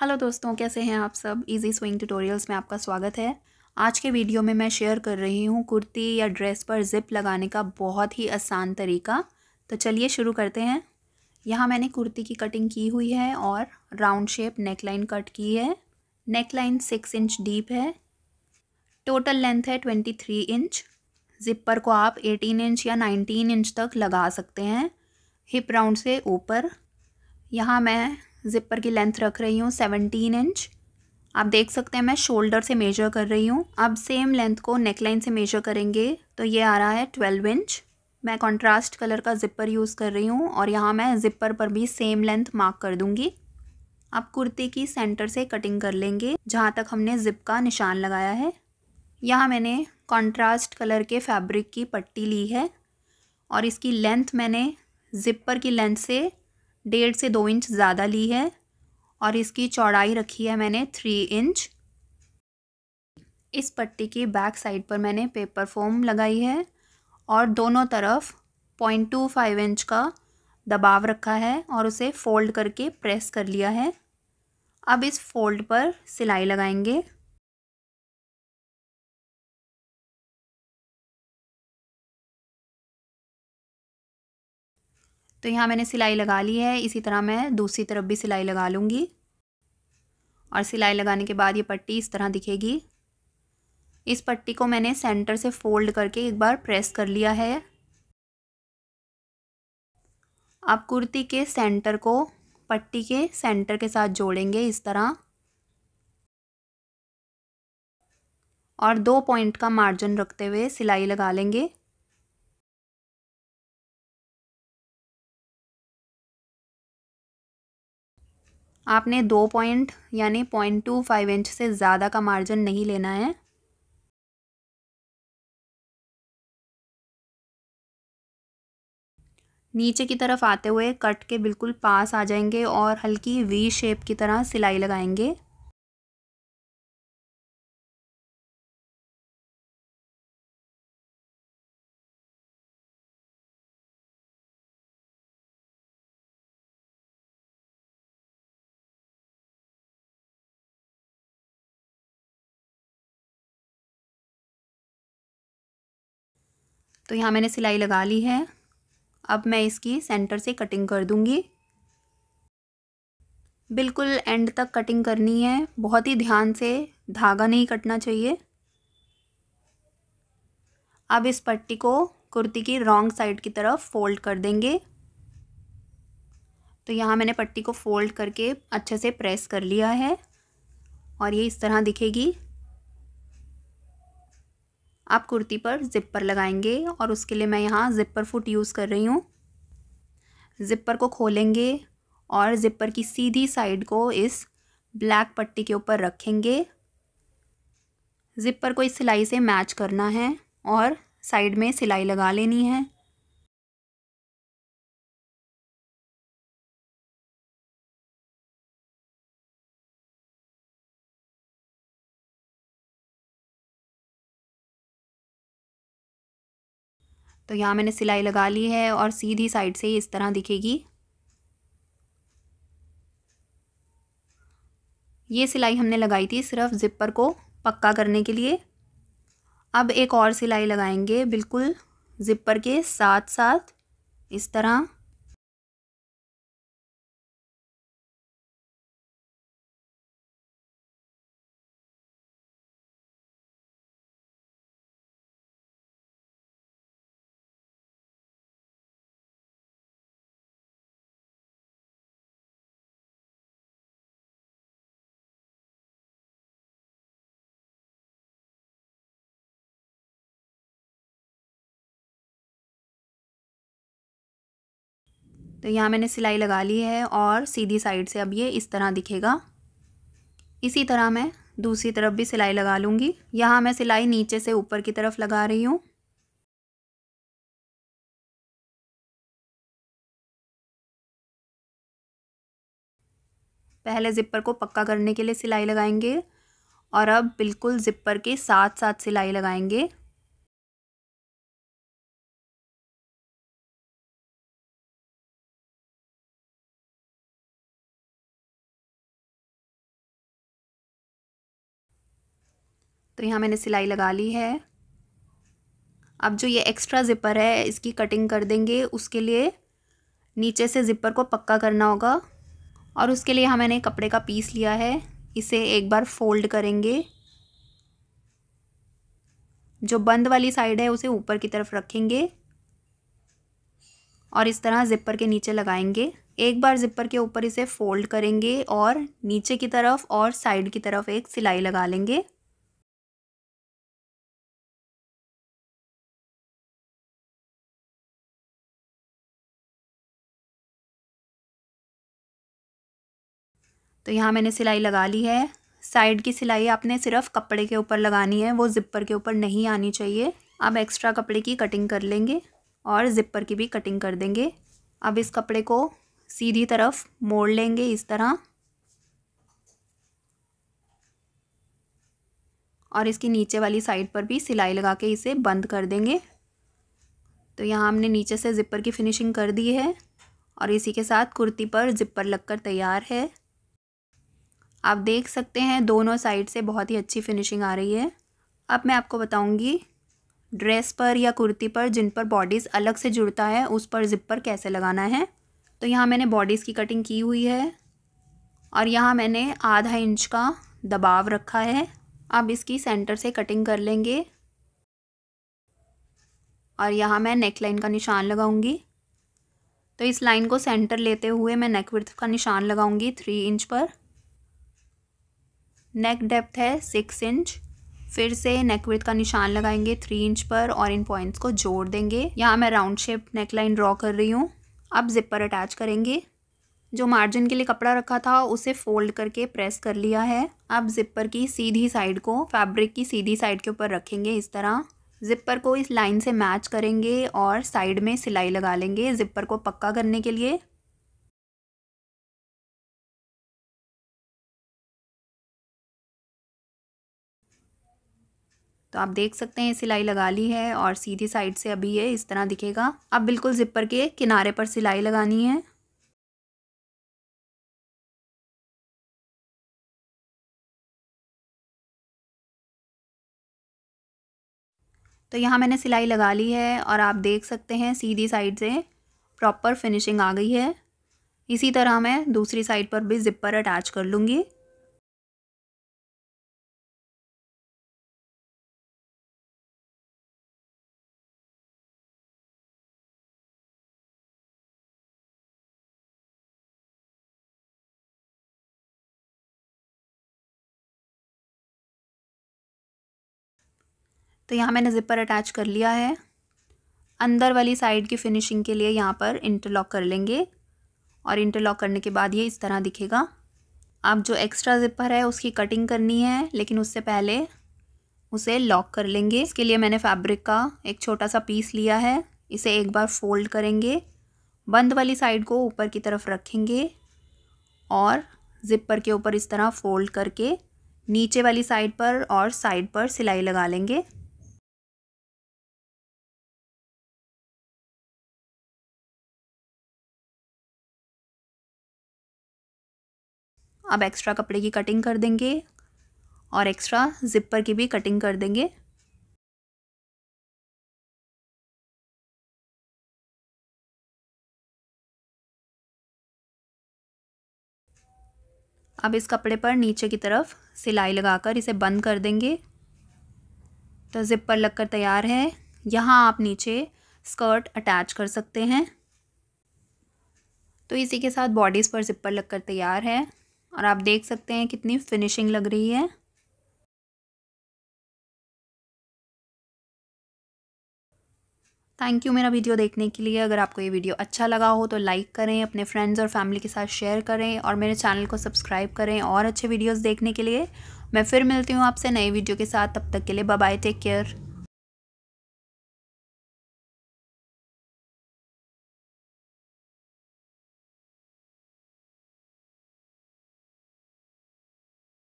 hello दोस्तों कैसे हैं आप सब इजी स्विंग ट्यूटोरियल्स में आपका स्वागत है आज के वीडियो में मैं शेयर कर रही हूँ कुर्ती या ड्रेस पर ज़िप लगाने का बहुत ही आसान तरीका तो चलिए शुरू करते हैं यहाँ मैंने कुर्ती की कटिंग की हुई है और round shape neck line cut की है neck line six inch deep है टोटल लेंथ है ट्वेंटी थ्री इंच जिपर को आप एटीन इंच या नाइनटीन इंच तक लगा सकते हैं हिप राउंड से ऊपर यहाँ मैं ज़िपर की लेंथ रख रही हूँ सेवनटीन इंच आप देख सकते हैं मैं शोल्डर से मेजर कर रही हूँ अब सेम लेंथ को नेकलाइन से मेजर करेंगे तो ये आ रहा है ट्वेल्व इंच मैं कंट्रास्ट कलर का ज़िपर यूज़ कर रही हूँ और यहाँ मैं ज़िपर पर भी सेम लेंथ मार्क कर दूँगी अब कुर्ती की सेंटर से कटिंग कर लेंगे जहाँ तक हमने ज़िप का निशान लगाया है यहाँ मैंने कंट्रास्ट कलर के फैब्रिक की पट्टी ली है और इसकी लेंथ मैंने ज़िपर की लेंथ से डेढ़ से दो इंच ज़्यादा ली है और इसकी चौड़ाई रखी है मैंने थ्री इंच इस पट्टी की बैक साइड पर मैंने पेपर फोम लगाई है और दोनों तरफ पॉइंट टू फाइव इंच का दबाव रखा है और उसे फ़ोल्ड करके प्रेस कर लिया है अब इस फोल्ड पर सिलाई लगाएंगे तो यहाँ मैंने सिलाई लगा ली है इसी तरह मैं दूसरी तरफ भी सिलाई लगा लूँगी और सिलाई लगाने के बाद ये पट्टी इस तरह दिखेगी इस पट्टी को मैंने सेंटर से फोल्ड करके एक बार प्रेस कर लिया है आप कुर्ती के सेंटर को पट्टी के सेंटर के साथ जोड़ेंगे इस तरह और दो पॉइंट का मार्जिन रखते हुए सिलाई लगा लेंगे आपने दो पॉइंट यानी पॉइंट टू फाइव इंच से ज़्यादा का मार्जिन नहीं लेना है नीचे की तरफ आते हुए कट के बिल्कुल पास आ जाएंगे और हल्की वी शेप की तरह सिलाई लगाएंगे तो यहाँ मैंने सिलाई लगा ली है अब मैं इसकी सेंटर से कटिंग कर दूँगी बिल्कुल एंड तक कटिंग करनी है बहुत ही ध्यान से धागा नहीं कटना चाहिए अब इस पट्टी को कुर्ती की रॉन्ग साइड की तरफ फोल्ड कर देंगे तो यहाँ मैंने पट्टी को फोल्ड करके अच्छे से प्रेस कर लिया है और ये इस तरह दिखेगी आप कुर्ती पर ज़िपर लगाएंगे और उसके लिए मैं यहाँ जिप्पर फुट यूज़ कर रही हूँ जिप्पर को खोलेंगे और जिप्पर की सीधी साइड को इस ब्लैक पट्टी के ऊपर रखेंगे जिप्पर को इस सिलाई से मैच करना है और साइड में सिलाई लगा लेनी है तो यहाँ मैंने सिलाई लगा ली है और सीधी साइड से इस तरह दिखेगी ये सिलाई हमने लगाई थी सिर्फ ज़िप्पर को पक्का करने के लिए अब एक और सिलाई लगाएंगे बिल्कुल ज़िप्पर के साथ साथ इस तरह तो यहाँ मैंने सिलाई लगा ली है और सीधी साइड से अब ये इस तरह दिखेगा इसी तरह मैं दूसरी तरफ भी सिलाई लगा लूँगी यहाँ मैं सिलाई नीचे से ऊपर की तरफ लगा रही हूँ पहले ज़िप्पर को पक्का करने के लिए सिलाई लगाएंगे और अब बिल्कुल ज़िप्पर के साथ साथ सिलाई लगाएंगे तो यहाँ मैंने सिलाई लगा ली है अब जो ये एक्स्ट्रा ज़िपर है इसकी कटिंग कर देंगे उसके लिए नीचे से ज़िपर को पक्का करना होगा और उसके लिए यहाँ मैंने कपड़े का पीस लिया है इसे एक बार फोल्ड करेंगे जो बंद वाली साइड है उसे ऊपर की तरफ रखेंगे और इस तरह ज़िपर के नीचे लगाएंगे एक बार ज़िपर के ऊपर इसे फोल्ड करेंगे और नीचे की तरफ और साइड की तरफ एक सिलाई लगा लेंगे तो यहाँ मैंने सिलाई लगा ली है साइड की सिलाई आपने सिर्फ कपड़े के ऊपर लगानी है वो ज़िप्पर के ऊपर नहीं आनी चाहिए अब एक्स्ट्रा कपड़े की कटिंग कर लेंगे और ज़िप्पर की भी कटिंग कर देंगे अब इस कपड़े को सीधी तरफ मोड़ लेंगे इस तरह और इसकी नीचे वाली साइड पर भी सिलाई लगा के इसे बंद कर देंगे तो यहाँ हमने नीचे से ज़िप्पर की फिनिशिंग कर दी है और इसी के साथ कुर्ती पर ज़िप्पर लगकर तैयार है आप देख सकते हैं दोनों साइड से बहुत ही अच्छी फिनिशिंग आ रही है अब मैं आपको बताऊंगी ड्रेस पर या कुर्ती पर जिन पर बॉडीज़ अलग से जुड़ता है उस पर जिप पर कैसे लगाना है तो यहाँ मैंने बॉडीज़ की कटिंग की हुई है और यहाँ मैंने आधा इंच का दबाव रखा है अब इसकी सेंटर से कटिंग कर लेंगे और यहाँ मैं नेक लाइन का निशान लगाऊंगी तो इस लाइन को सेंटर लेते हुए मैं नेक विर्थ का निशान लगाऊंगी थ्री इंच पर नेक डेप्थ है सिक्स इंच फिर से नेक विथ का निशान लगाएंगे थ्री इंच पर और इन पॉइंट्स को जोड़ देंगे यहाँ मैं round shape neck line draw कर रही हूँ अब जिपर अटैच करेंगे जो मार्जिन के लिए कपड़ा रखा था उसे फोल्ड करके प्रेस कर लिया है अब जिपर की सीधी साइड को फैब्रिक की सीधी साइड के ऊपर रखेंगे इस तरह जिपर को इस लाइन से मैच करेंगे और साइड में सिलाई लगा लेंगे जिपर को पक्का करने के लिए तो आप देख सकते हैं सिलाई लगा ली है और सीधी साइड से अभी ये इस तरह दिखेगा अब बिल्कुल जिपर के किनारे पर सिलाई लगानी है तो यहाँ मैंने सिलाई लगा ली है और आप देख सकते हैं सीधी साइड से प्रॉपर फिनिशिंग आ गई है इसी तरह मैं दूसरी साइड पर भी ज़िपर अटैच कर लूँगी तो यहाँ मैंने ज़िपर अटैच कर लिया है अंदर वाली साइड की फिनिशिंग के लिए यहाँ पर इंटरलॉक कर लेंगे और इंटरलॉक करने के बाद ये इस तरह दिखेगा आप जो एक्स्ट्रा ज़िपर है उसकी कटिंग करनी है लेकिन उससे पहले उसे लॉक कर लेंगे इसके लिए मैंने फैब्रिक का एक छोटा सा पीस लिया है इसे एक बार फोल्ड करेंगे बंद वाली साइड को ऊपर की तरफ रखेंगे और ज़िपर के ऊपर इस तरह फोल्ड करके नीचे वाली साइड पर और साइड पर सिलाई लगा लेंगे अब एक्स्ट्रा कपड़े की कटिंग कर देंगे और एक्स्ट्रा जिप्पर की भी कटिंग कर देंगे अब इस कपड़े पर नीचे की तरफ सिलाई लगाकर इसे बंद कर देंगे तो जिपर लगकर तैयार है यहाँ आप नीचे स्कर्ट अटैच कर सकते हैं तो इसी के साथ बॉडीज़ पर जिप्पर लगकर तैयार है और आप देख सकते हैं कितनी फिनिशिंग लग रही है थैंक यू मेरा वीडियो देखने के लिए अगर आपको ये वीडियो अच्छा लगा हो तो लाइक करें अपने फ्रेंड्स और फैमिली के साथ शेयर करें और मेरे चैनल को सब्सक्राइब करें और अच्छे वीडियोस देखने के लिए मैं फिर मिलती हूँ आपसे नए वीडियो के साथ तब तक के लिए बाय टेक केयर